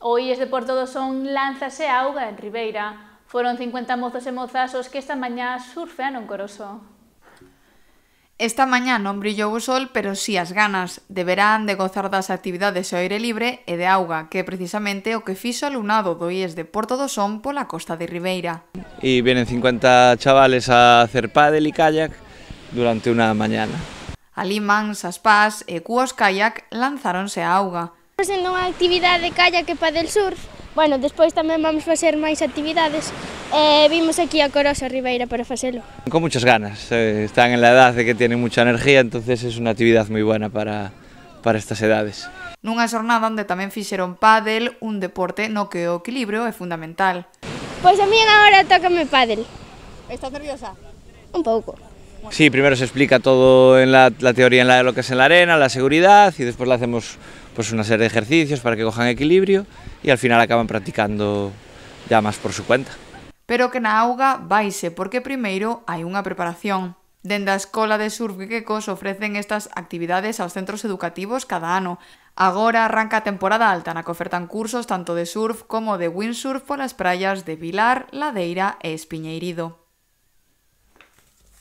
IES de Porto do son Lánzase a auga en Ribeira. Foron 50 mozos e mozas os que esta mañá surfean un Coroso. Esta mañá non brillou o sol, pero si sí as ganas. Deberán de gozar das actividades ao aire libre e de auga, que é precisamente o que fixo alumnado do IES de Porto do Son pola costa de Ribeira. E vienen 50 chavales a hacer pádel e kayak durante unha mañana. Alimans, as pás e cuos kayak lanzáronse a auga. Facendo unha actividade de que pa padel sur. Bueno, despois tamén vamos facer máis actividades. Eh, vimos aquí a Corosa Ribeira para facelo. Con muchas ganas. Eh, están en la edad de que tienen mucha energía, entonces es una actividad muy buena para, para estas edades. Nunha xornada onde tamén fixeron pádel, un deporte no que o equilibrio é fundamental. Pois a mí agora tócame pádel. Estás nerviosa? Un pouco. Sí, primero se explica todo en la, la teoría en la, de lo que es en la arena, la seguridad y después le hacemos pues una serie de ejercicios para que cojan equilibrio y al final acaban practicando ya máis por su cuenta. Pero que na auga vaise, porque primeiro hai unha preparación. Dende a Escola de Surf Geckos ofrecen estas actividades aos centros educativos cada ano. Agora arranca a temporada alta na que ofertan cursos tanto de surf como de windsurf polas praias de Vilar, Ladeira e Espiñeirido.